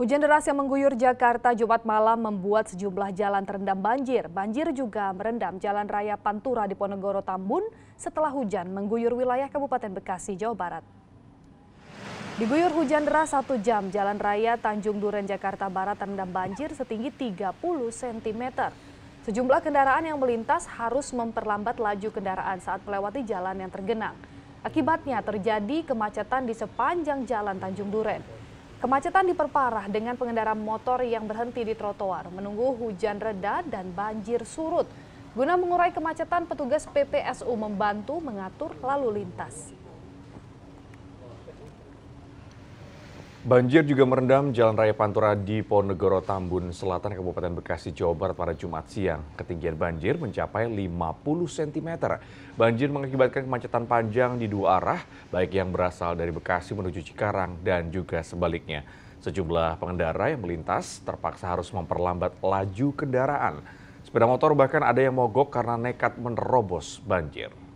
Hujan deras yang mengguyur Jakarta Jumat malam membuat sejumlah jalan terendam banjir. Banjir juga merendam Jalan Raya Pantura di Ponegoro Tambun setelah hujan mengguyur wilayah Kabupaten Bekasi, Jawa Barat. Diguyur hujan deras satu jam, Jalan Raya Tanjung Duren, Jakarta Barat terendam banjir setinggi 30 cm. Sejumlah kendaraan yang melintas harus memperlambat laju kendaraan saat melewati jalan yang tergenang. Akibatnya terjadi kemacetan di sepanjang jalan Tanjung Duren. Kemacetan diperparah dengan pengendara motor yang berhenti di trotoar, menunggu hujan reda dan banjir surut. Guna mengurai kemacetan, petugas PPSU membantu mengatur lalu lintas. Banjir juga merendam Jalan Raya Pantura di Ponegoro Tambun Selatan, Kabupaten Bekasi, Jawa Barat pada Jumat siang. Ketinggian banjir mencapai 50 cm. Banjir mengakibatkan kemacetan panjang di dua arah, baik yang berasal dari Bekasi menuju Cikarang dan juga sebaliknya. Sejumlah pengendara yang melintas terpaksa harus memperlambat laju kendaraan. Sepeda motor bahkan ada yang mogok karena nekat menerobos banjir.